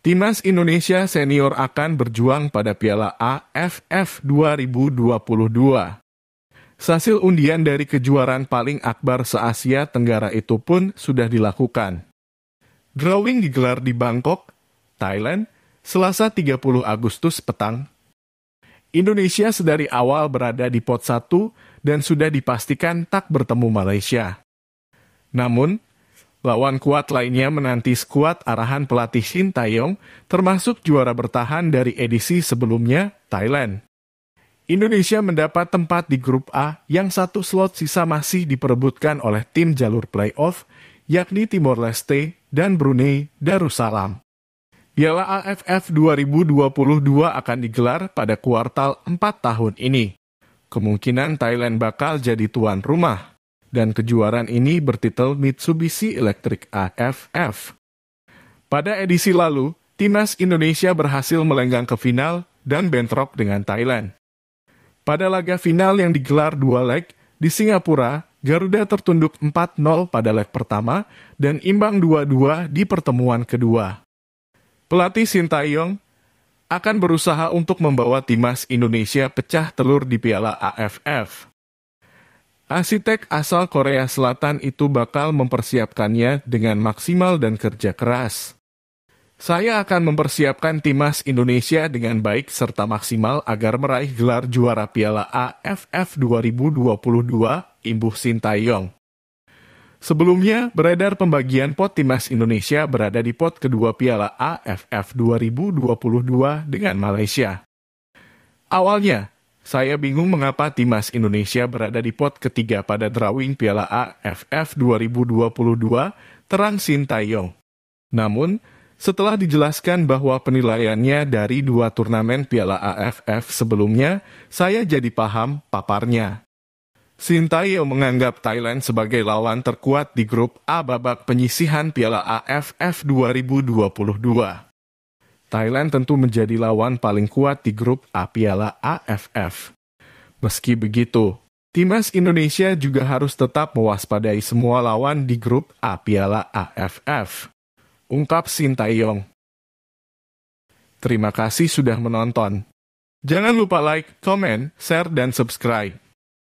Timnas Indonesia senior akan berjuang pada Piala AFF 2022. Sasil undian dari kejuaraan paling akbar se-Asia Tenggara itu pun sudah dilakukan. Drawing digelar di Bangkok, Thailand, Selasa 30 Agustus petang, Indonesia sedari awal berada di pot 1 dan sudah dipastikan tak bertemu Malaysia. Namun, lawan kuat lainnya menanti skuad arahan pelatih Shin Taeyong, termasuk juara bertahan dari edisi sebelumnya, Thailand. Indonesia mendapat tempat di grup A yang satu slot sisa masih diperebutkan oleh tim jalur playoff, yakni Timor Leste dan Brunei Darussalam. Piala AFF 2022 akan digelar pada kuartal 4 tahun ini. Kemungkinan Thailand bakal jadi tuan rumah, dan kejuaraan ini bertitel Mitsubishi Electric AFF. Pada edisi lalu, timnas Indonesia berhasil melenggang ke final dan bentrok dengan Thailand. Pada laga final yang digelar dua leg, di Singapura, Garuda tertunduk 4-0 pada leg pertama dan imbang 2-2 di pertemuan kedua. Pelatih Sintayong akan berusaha untuk membawa timnas Indonesia pecah telur di Piala AFF. Arsitek asal Korea Selatan itu bakal mempersiapkannya dengan maksimal dan kerja keras. Saya akan mempersiapkan timnas Indonesia dengan baik serta maksimal agar meraih gelar juara Piala AFF 2022, imbuh Sintayong. Sebelumnya, beredar pembagian pot timnas Indonesia berada di pot kedua Piala AFF 2022 dengan Malaysia. Awalnya, saya bingung mengapa timnas Indonesia berada di pot ketiga pada drawing Piala AFF 2022 terang Sintayong. Namun, setelah dijelaskan bahwa penilaiannya dari dua turnamen Piala AFF sebelumnya, saya jadi paham paparnya. Sintayong menganggap Thailand sebagai lawan terkuat di grup A babak penyisihan Piala AFF 2022. Thailand tentu menjadi lawan paling kuat di grup A Piala AFF. Meski begitu, timnas Indonesia juga harus tetap mewaspadai semua lawan di grup A Piala AFF. Ungkap Sintayong. Terima kasih sudah menonton. Jangan lupa like, comment, share, dan subscribe.